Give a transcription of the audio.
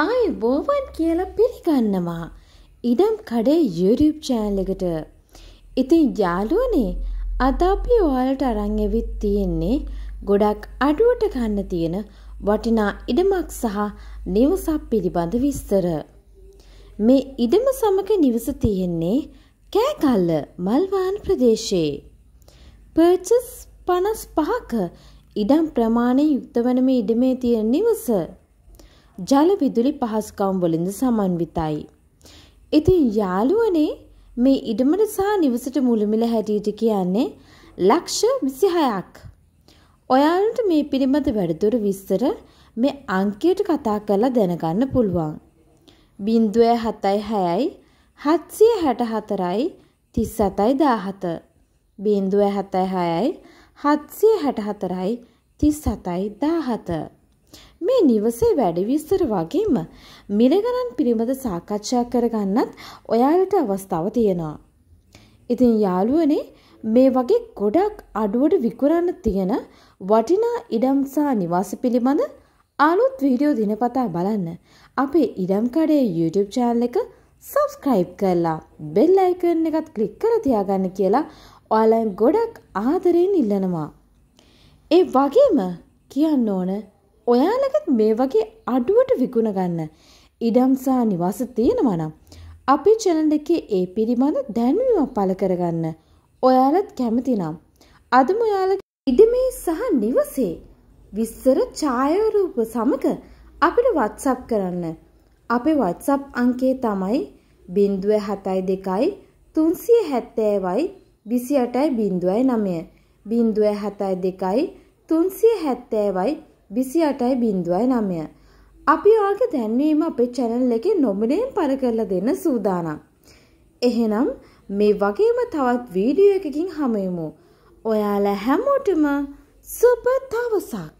ආයුබෝවන් කියලා පිළිගන්නවා. ඉඩම් කඩේ YouTube channel එකට. ඉතින් යාළුවනේ අද අපි ඔයාලට අරන් එවිත් තියෙන්නේ ගොඩක් අඩුවට ගන්න තියෙන වටිනා ඉඩමක් සහ නිවසක් පිළිබඳ විස්තර. මේ ඉඩම සමග නිවස තියෙන්නේ කෑකල්ල මල්වාන් ප්‍රදේශයේ. පර්චස් පනස් පහක ඉඩම් ප්‍රමාණය යුක්ත වන මේ ඉඩමේ තියෙන නිවස ජල විදුලි පහසුකම් වලින්ද සමන්විතයි. ඉතින් යාළුවනේ මේ ඉඩමට සහ නිවසට මුළුමිල හැටියට කියන්නේ ලක්ෂ 26ක්. ඔයාලට මේ පිළිබඳ වැඩිදුර විස්තර මේ අංකයට කතා කරලා දැනගන්න පුළුවන්. 0.76යි 764යි 37717 0.76යි 764යි 37717 මේ නිවසේ වැඩ විස්තර වගේම මිලගණන් පිළිබඳ සාකච්ඡා කරගන්නත් ඔයාලට අවස්ථාව තියෙනවා. ඉතින් යාළුවනේ මේ වගේ ගොඩක් අඩුවට විකුරන්න තියෙන වටිනා ඉඩම් සහ නිවාස පිළිබඳ අලුත් වීඩියෝ දිනපතා බලන්න අපේ ඉඩම් කඩේ YouTube channel එක subscribe කරලා bell icon එකත් click කර තියාගන්න කියලා ඔයාලන් ගොඩක් ආදරෙන් ඉල්ලනවා. ඒ වගේම කියන්න ඕන ඔයාලගත් මේ වගේ අඩුවට විකුණ ගන්න ඉඩම්සා නිවාස තියෙනවා නම් අපි චැනල් එකේ ඒ පිළිබඳ දැනුම පළ කරගන්න ඔයාලත් කැමතිනම් අදම ඔයාලගේ ඉඩමේ සහ නිවසේ විස්තර ඡායරූප සමග අපිට WhatsApp කරන්න. අපේ WhatsApp අංකය තමයි 072යි 370යි 28යි 09 072යි 370යි විසි අටයි බින්දුවයි නමය. අපි ඔයාගේ දැන්වීම අපේ චැනල් එකේ නොමිනයෙන් පර කරලා දෙන්න සූදානම්. එහෙනම් මේ වගේම තවත් වීඩියෝ එකකින් හමුයමු. ඔයාලා හැමෝටම සුබ තවසක්!